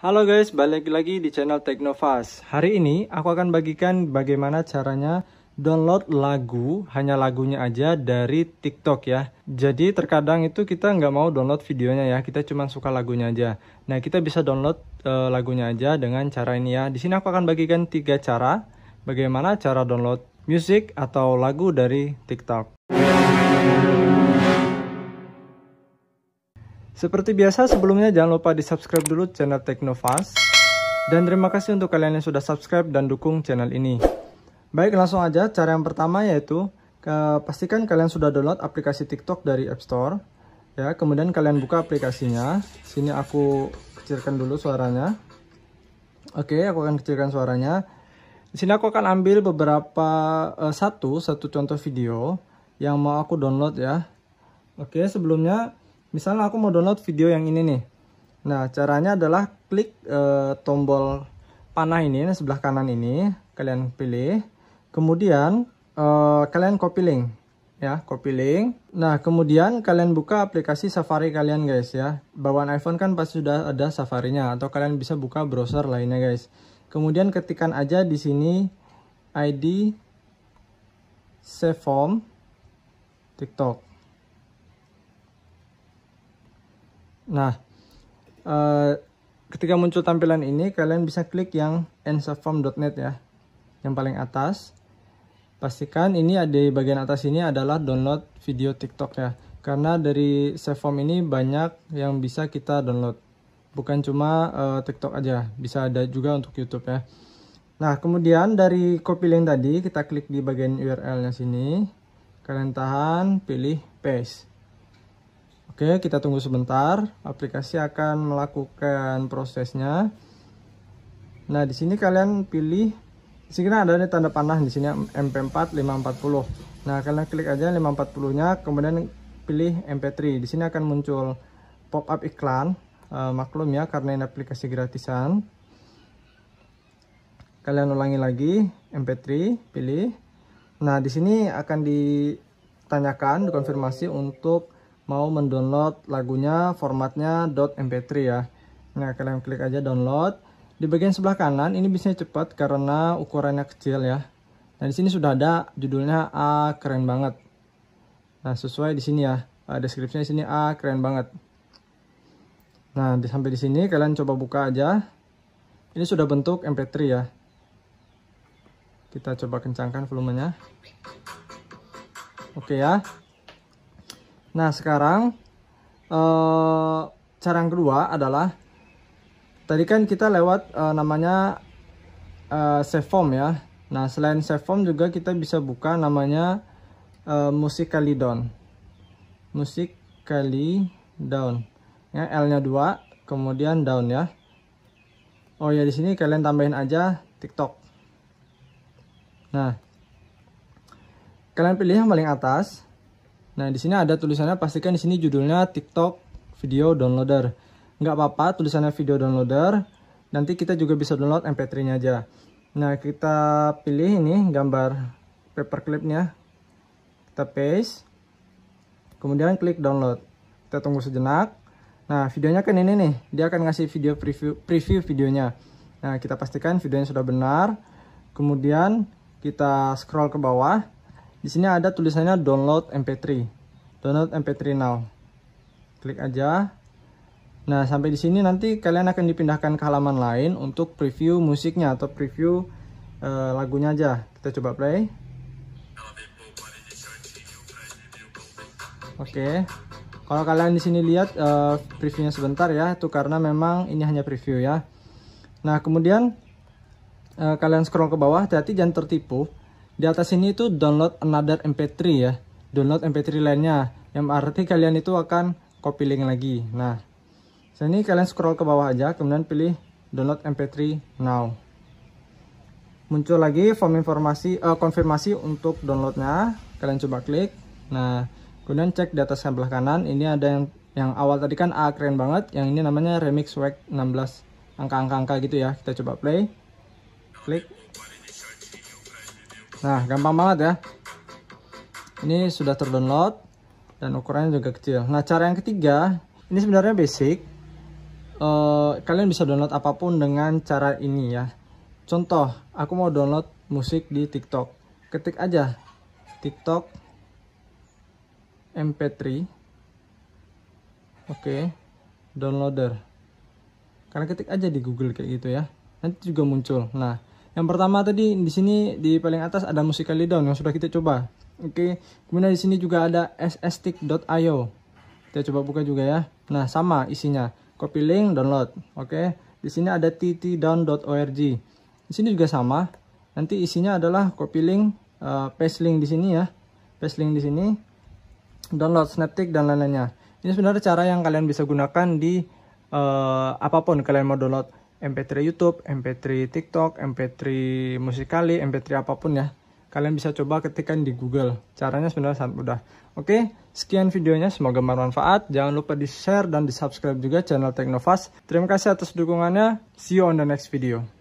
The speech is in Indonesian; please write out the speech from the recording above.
Halo guys, balik lagi di channel Teknofast. Hari ini aku akan bagikan bagaimana caranya download lagu, hanya lagunya aja dari TikTok ya. Jadi terkadang itu kita nggak mau download videonya ya, kita cuma suka lagunya aja. Nah kita bisa download uh, lagunya aja dengan cara ini ya. Di sini aku akan bagikan tiga cara bagaimana cara download musik atau lagu dari TikTok. Seperti biasa sebelumnya jangan lupa di subscribe dulu channel Teknofast. Dan terima kasih untuk kalian yang sudah subscribe dan dukung channel ini. Baik langsung aja cara yang pertama yaitu ke, pastikan kalian sudah download aplikasi TikTok dari App Store. Ya, kemudian kalian buka aplikasinya. Sini aku kecilkan dulu suaranya. Oke, aku akan kecilkan suaranya. Di sini aku akan ambil beberapa uh, satu satu contoh video yang mau aku download ya. Oke, sebelumnya misalnya aku mau download video yang ini nih nah caranya adalah klik e, tombol panah ini sebelah kanan ini kalian pilih kemudian e, kalian copy link ya copy link nah kemudian kalian buka aplikasi safari kalian guys ya bawaan iphone kan pasti sudah ada safarinya atau kalian bisa buka browser lainnya guys kemudian ketikkan aja di sini id save form tiktok Nah, uh, ketika muncul tampilan ini, kalian bisa klik yang answerform.net ya, yang paling atas. Pastikan ini ada di bagian atas ini adalah download video TikTok ya, karena dari SaveForm ini banyak yang bisa kita download. Bukan cuma uh, TikTok aja, bisa ada juga untuk YouTube ya. Nah, kemudian dari copy link tadi, kita klik di bagian URL-nya sini. Kalian tahan, pilih paste. Oke, kita tunggu sebentar. Aplikasi akan melakukan prosesnya. Nah, di sini kalian pilih di sini kan ada tanda panah di sini MP4 540. Nah, kalian klik aja 540-nya, kemudian pilih MP3. Di sini akan muncul pop-up iklan. Uh, maklum ya karena ini aplikasi gratisan. Kalian ulangi lagi MP3, pilih. Nah, di sini akan ditanyakan dikonfirmasi untuk mau mendownload lagunya formatnya .mp3 ya. Nah, kalian klik aja download. Di bagian sebelah kanan ini biasanya cepat karena ukurannya kecil ya. Nah, di sini sudah ada judulnya A keren banget. Nah, sesuai di sini ya. Ah, deskripsinya di sini A keren banget. Nah, di, sampai di sini kalian coba buka aja. Ini sudah bentuk MP3 ya. Kita coba kencangkan volumenya. Oke ya. Nah sekarang uh, cara yang kedua adalah tadi kan kita lewat uh, namanya uh, eh, save form ya. Nah selain save form juga kita bisa buka namanya uh, musik kali down, musik kali down. Ya L-nya dua, kemudian down ya. Oh ya di sini kalian tambahin aja TikTok. Nah kalian pilih yang paling atas Nah, di sini ada tulisannya pastikan di sini judulnya TikTok video downloader. Nggak apa-apa tulisannya video downloader. Nanti kita juga bisa download MP3-nya aja. Nah, kita pilih ini gambar paperclip-nya. Kita paste. Kemudian klik download. Kita tunggu sejenak. Nah, videonya kan ini nih. Dia akan ngasih video preview preview videonya. Nah, kita pastikan videonya sudah benar. Kemudian kita scroll ke bawah di sini ada tulisannya download MP3. Download MP3 now. Klik aja. Nah, sampai di sini nanti kalian akan dipindahkan ke halaman lain untuk preview musiknya atau preview uh, lagunya aja. Kita coba play. Oke. Okay. Kalau kalian di sini lihat uh, previewnya sebentar ya, itu karena memang ini hanya preview ya. Nah, kemudian uh, kalian scroll ke bawah, hati-hati jangan tertipu di atas ini itu download another mp3 ya. Download mp3 lainnya. Yang arti kalian itu akan copy link lagi. Nah, sini kalian scroll ke bawah aja. Kemudian pilih download mp3 now. Muncul lagi form informasi uh, konfirmasi untuk downloadnya. Kalian coba klik. Nah, kemudian cek di atas sebelah kanan. Ini ada yang yang awal tadi kan A ah, keren banget, yang ini namanya Remix wake 16 angka-angka gitu ya. Kita coba play. Klik. Nah, gampang banget ya. Ini sudah terdownload dan ukurannya juga kecil. Nah, cara yang ketiga, ini sebenarnya basic. E, kalian bisa download apapun dengan cara ini ya. Contoh, aku mau download musik di TikTok. Ketik aja TikTok MP3. Oke, okay. downloader. Karena ketik aja di Google kayak gitu ya. Nanti juga muncul. Nah, yang pertama tadi di sini di paling atas ada musically down yang sudah kita coba. Oke, kemudian di sini juga ada sstick.io. Kita coba buka juga ya. Nah, sama isinya. Copy link, download. Oke. Di sini ada ttdown.org. Di sini juga sama. Nanti isinya adalah copy link, uh, paste link di sini ya. Paste link di sini. Download Snaptic dan lain-lainnya. Ini sebenarnya cara yang kalian bisa gunakan di uh, apapun kalian mau download MP3 YouTube, MP3 TikTok, MP3 Musikali, MP3 apapun ya. Kalian bisa coba ketikkan di Google. Caranya sebenarnya sangat mudah. Oke, sekian videonya. Semoga bermanfaat. Jangan lupa di-share dan di-subscribe juga channel Teknofast. Terima kasih atas dukungannya. See you on the next video.